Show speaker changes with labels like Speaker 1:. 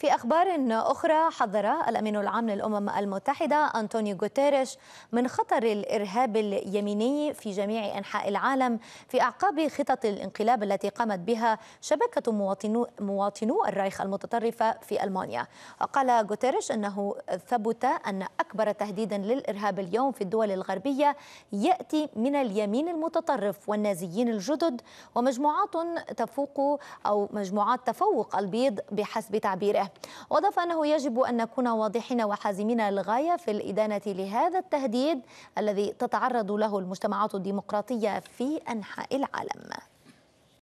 Speaker 1: في أخبار أخرى حذر الأمين العام للأمم المتحدة أنطونيو غوتيريش من خطر الإرهاب اليميني في جميع أنحاء العالم في أعقاب خطط الانقلاب التي قامت بها شبكة مواطنو, مواطنو الرايخ المتطرفة في ألمانيا وقال غوتيريش أنه ثبت أن أكبر تهديد للإرهاب اليوم في الدول الغربية يأتي من اليمين المتطرف والنازيين الجدد ومجموعات تفوق أو مجموعات تفوق البيض بحسب تعبيره وأضاف أنه يجب أن نكون واضحين وحازمين للغاية في الإدانة لهذا التهديد الذي تتعرض له المجتمعات الديمقراطية في أنحاء العالم